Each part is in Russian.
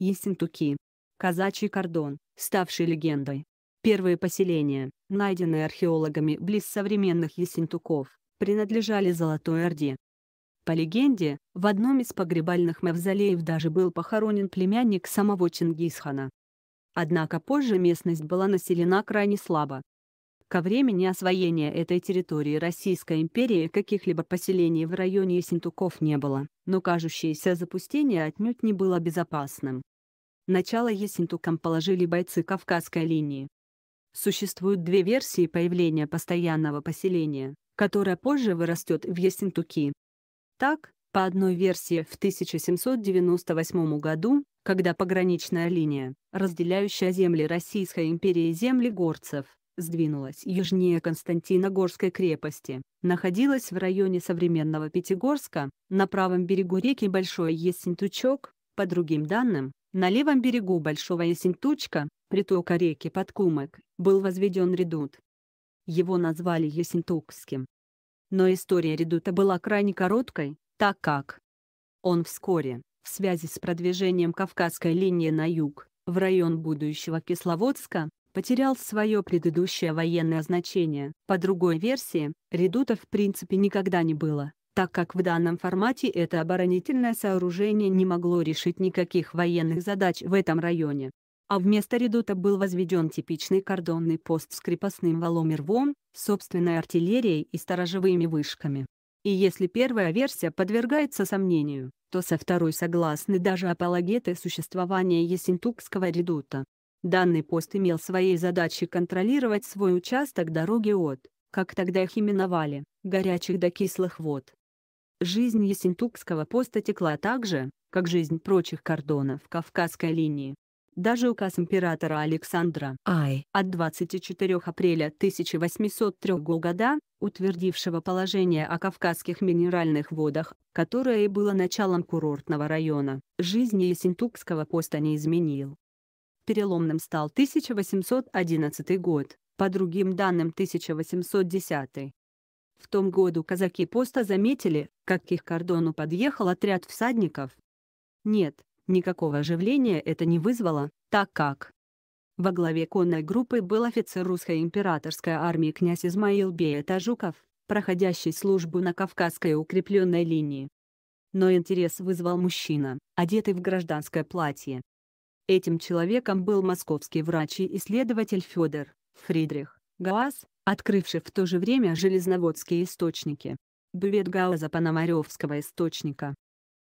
Ессентуки. Казачий кордон, ставший легендой. Первые поселения, найденные археологами близ современных ессентуков, принадлежали Золотой Орде. По легенде, в одном из погребальных мавзолеев даже был похоронен племянник самого Чингисхана. Однако позже местность была населена крайне слабо, Ко времени освоения этой территории Российской империи каких-либо поселений в районе Синтуков не было, но кажущееся запустение отнюдь не было безопасным. Начало Есинтукам положили бойцы Кавказской линии. Существуют две версии появления постоянного поселения, которое позже вырастет в Есинтуки. Так, по одной версии в 1798 году, когда пограничная линия, разделяющая земли Российской империи и земли горцев, сдвинулась южнее Константиногорской крепости, находилась в районе современного Пятигорска, на правом берегу реки Большой Есентучок, по другим данным, на левом берегу Большого Есентучка, притока реки Подкумок, был возведен редут. Его назвали Есентукским. Но история редута была крайне короткой, так как он вскоре, в связи с продвижением Кавказской линии на юг, в район будущего Кисловодска, потерял свое предыдущее военное значение. По другой версии, редута в принципе никогда не было, так как в данном формате это оборонительное сооружение не могло решить никаких военных задач в этом районе. А вместо редута был возведен типичный кордонный пост с крепостным валом и рвом, собственной артиллерией и сторожевыми вышками. И если первая версия подвергается сомнению, то со второй согласны даже апологеты существования Есентукского редута. Данный пост имел своей задачей контролировать свой участок дороги от, как тогда их именовали, горячих до кислых вод. Жизнь Ясентукского поста текла так же, как жизнь прочих кордонов Кавказской линии. Даже указ императора Александра I от 24 апреля 1803 года, утвердившего положение о кавказских минеральных водах, которое и было началом курортного района, жизни Ясентукского поста не изменил. Переломным стал 1811 год, по другим данным 1810. В том году казаки поста заметили, как к их кордону подъехал отряд всадников. Нет, никакого оживления это не вызвало, так как во главе конной группы был офицер русской императорской армии князь Измаил Бея Тажуков, проходящий службу на Кавказской укрепленной линии. Но интерес вызвал мужчина, одетый в гражданское платье, Этим человеком был московский врач и исследователь Федор Фридрих Гаас, открывший в то же время железноводские источники. Бювет Гааза Пономаревского источника.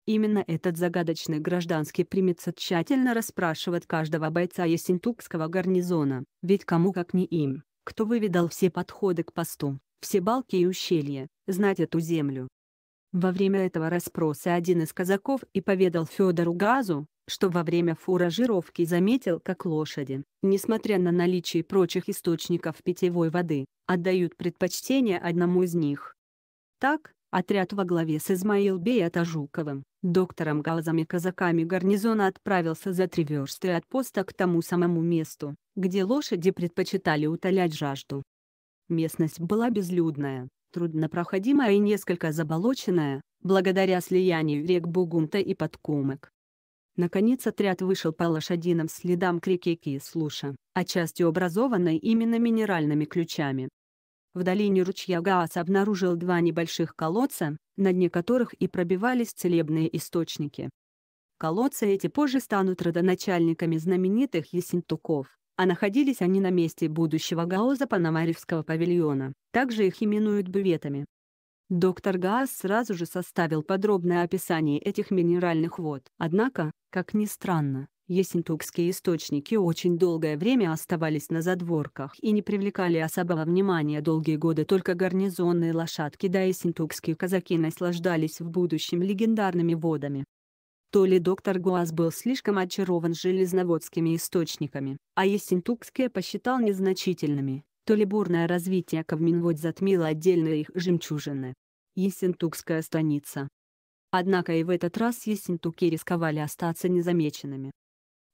Именно этот загадочный гражданский примется тщательно расспрашивать каждого бойца Ясентукского гарнизона, ведь кому как не им, кто выведал все подходы к посту, все балки и ущелья, знать эту землю, во время этого расспроса один из казаков и поведал Федору Газу, что во время фуражировки заметил, как лошади, несмотря на наличие прочих источников питьевой воды, отдают предпочтение одному из них. Так, отряд во главе с Измаил Бей Атажуковым, доктором Гаузом и казаками гарнизона отправился за три версты от поста к тому самому месту, где лошади предпочитали утолять жажду. Местность была безлюдная, труднопроходимая и несколько заболоченная, благодаря слиянию рек Бугунта и Подкумок. Наконец отряд вышел по лошадиным следам к реке Кислуша, частью образованной именно минеральными ключами. В долине ручья Гаас обнаружил два небольших колодца, на дне которых и пробивались целебные источники. Колодцы эти позже станут родоначальниками знаменитых ясентуков а находились они на месте будущего Гаоза Панамаревского павильона, также их именуют бюветами. Доктор Гаас сразу же составил подробное описание этих минеральных вод. Однако, как ни странно, ессентукские источники очень долгое время оставались на задворках и не привлекали особого внимания долгие годы только гарнизонные лошадки да ессентукские казаки наслаждались в будущем легендарными водами то ли доктор Гуаз был слишком очарован железноводскими источниками, а Ессентукские посчитал незначительными, то ли бурное развитие Кавминвод затмило отдельные их жемчужины. Ессентукская станица. Однако и в этот раз ессентуки рисковали остаться незамеченными.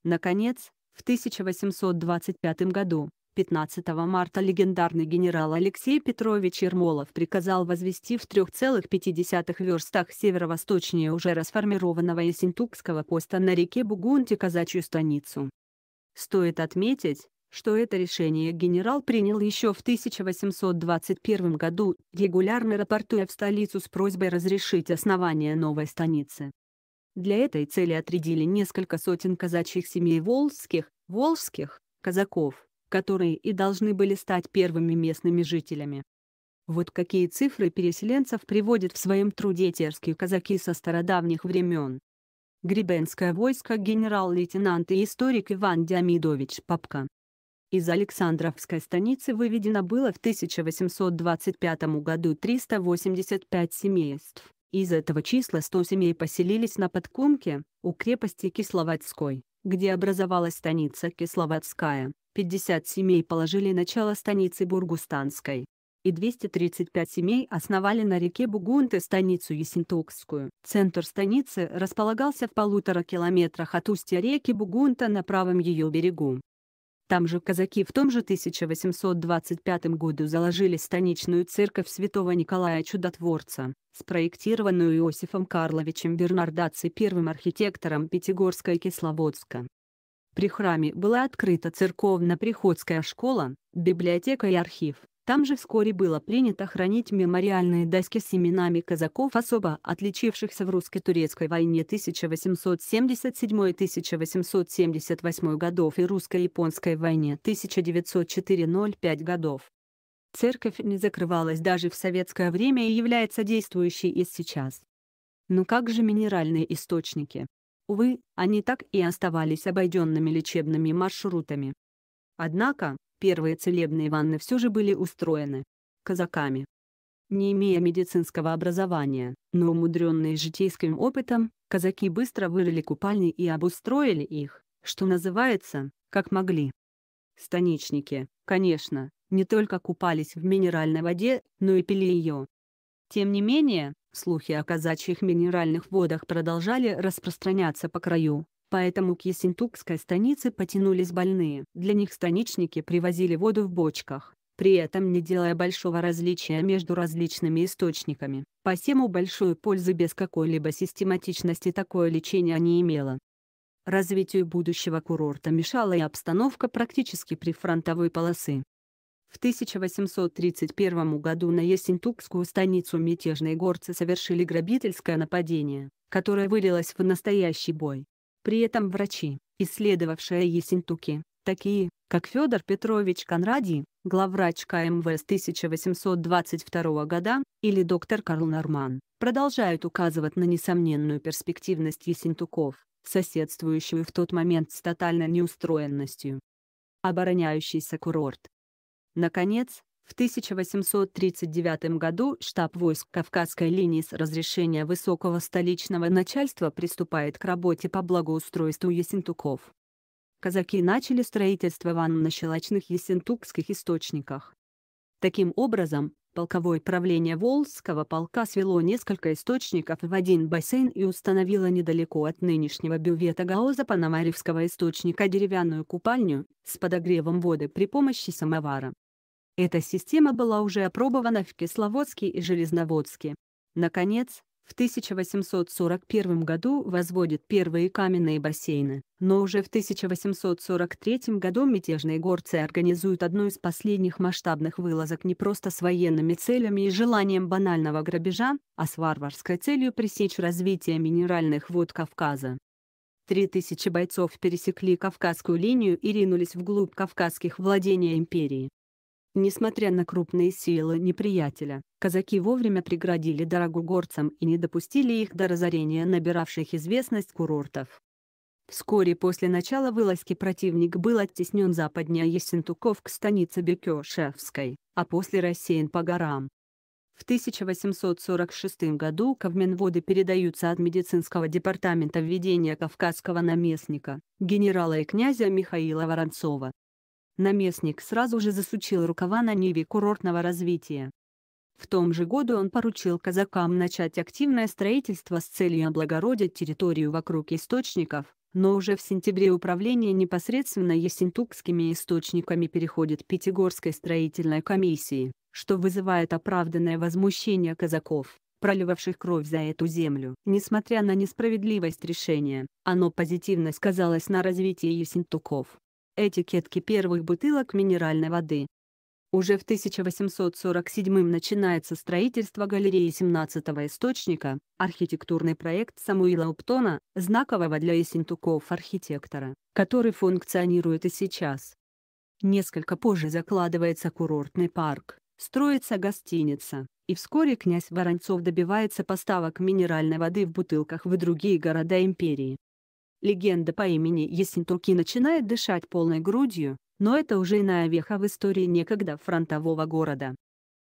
Наконец, в 1825 году, 15 марта легендарный генерал Алексей Петрович Ермолов приказал возвести в 3,5 верстах северо-восточнее уже расформированного Ясентукского поста на реке Бугунти казачью станицу. Стоит отметить, что это решение генерал принял еще в 1821 году, регулярно рапортуя в столицу с просьбой разрешить основание новой станицы. Для этой цели отрядили несколько сотен казачьих семей волжских, волжских, казаков которые и должны были стать первыми местными жителями. Вот какие цифры переселенцев приводят в своем труде терские казаки со стародавних времен. Гребенское войско генерал-лейтенант и историк Иван Диамидович Папка. Из Александровской станицы выведено было в 1825 году 385 семейств. Из этого числа 100 семей поселились на Подкумке, у крепости Кисловодской, где образовалась станица Кисловодская. 50 семей положили начало станице Бургустанской, и 235 семей основали на реке Бугунты станицу Есентокскую. Центр станицы располагался в полутора километрах от устья реки Бугунта на правом ее берегу. Там же казаки в том же 1825 году заложили станичную церковь святого Николая Чудотворца, спроектированную Иосифом Карловичем Бернардаци первым архитектором Пятигорска и Кисловодска. При храме была открыта церковно-приходская школа, библиотека и архив. Там же вскоре было принято хранить мемориальные доски с именами казаков особо отличившихся в русско-турецкой войне 1877-1878 годов и русско-японской войне 1904-05 годов. Церковь не закрывалась даже в советское время и является действующей и сейчас. Но как же минеральные источники? Увы, они так и оставались обойденными лечебными маршрутами. Однако, первые целебные ванны все же были устроены казаками. Не имея медицинского образования, но умудренные житейским опытом, казаки быстро вырыли купальни и обустроили их, что называется, как могли. Станичники, конечно, не только купались в минеральной воде, но и пили ее, тем не менее, слухи о казачьих минеральных водах продолжали распространяться по краю, поэтому к Есентукской станице потянулись больные. Для них станичники привозили воду в бочках, при этом не делая большого различия между различными источниками. По всему большой пользы без какой-либо систематичности такое лечение не имело. Развитию будущего курорта мешала и обстановка практически прифронтовой полосы. В 1831 году на Ессентукскую станицу мятежные горцы совершили грабительское нападение, которое вылилось в настоящий бой. При этом врачи, исследовавшие Ессентуки, такие, как Федор Петрович Конради, главврач КМВ с 1822 года, или доктор Карл Норман, продолжают указывать на несомненную перспективность Ессентуков, соседствующую в тот момент с тотальной неустроенностью. Обороняющийся курорт Наконец, в 1839 году штаб войск Кавказской линии с разрешения высокого столичного начальства приступает к работе по благоустройству ясентуков. Казаки начали строительство ванн на щелочных ясентукских источниках. Таким образом, Полковое правление Волжского полка свело несколько источников в один бассейн и установило недалеко от нынешнего бювета Гаоза Пономаревского источника деревянную купальню с подогревом воды при помощи самовара. Эта система была уже опробована в Кисловодске и Железноводске. Наконец, в 1841 году возводят первые каменные бассейны, но уже в 1843 году мятежные горцы организуют одну из последних масштабных вылазок не просто с военными целями и желанием банального грабежа, а с варварской целью пресечь развитие минеральных вод Кавказа. Три тысячи бойцов пересекли Кавказскую линию и ринулись вглубь кавказских владений империи. Несмотря на крупные силы неприятеля, казаки вовремя преградили дорогу горцам и не допустили их до разорения набиравших известность курортов. Вскоре после начала вылазки противник был оттеснен западнее Ессентуков к станице Бекешевской, а после рассеян по горам. В 1846 году Ковменводы передаются от медицинского департамента введения кавказского наместника, генерала и князя Михаила Воронцова, наместник сразу же засучил рукава на ниве курортного развития. В том же году он поручил казакам начать активное строительство с целью облагородить территорию вокруг источников, но уже в сентябре управление непосредственно ессентукскими источниками переходит Пятигорской строительной комиссии, что вызывает оправданное возмущение казаков, проливавших кровь за эту землю. Несмотря на несправедливость решения, оно позитивно сказалось на развитии ессентуков этикетки первых бутылок минеральной воды. Уже в 1847 начинается строительство галереи 17-го источника, архитектурный проект Самуила Уптона, знакового для Есентуков архитектора, который функционирует и сейчас. Несколько позже закладывается курортный парк, строится гостиница, и вскоре князь Воронцов добивается поставок минеральной воды в бутылках в другие города империи. Легенда по имени Есентуки начинает дышать полной грудью, но это уже иная веха в истории некогда фронтового города.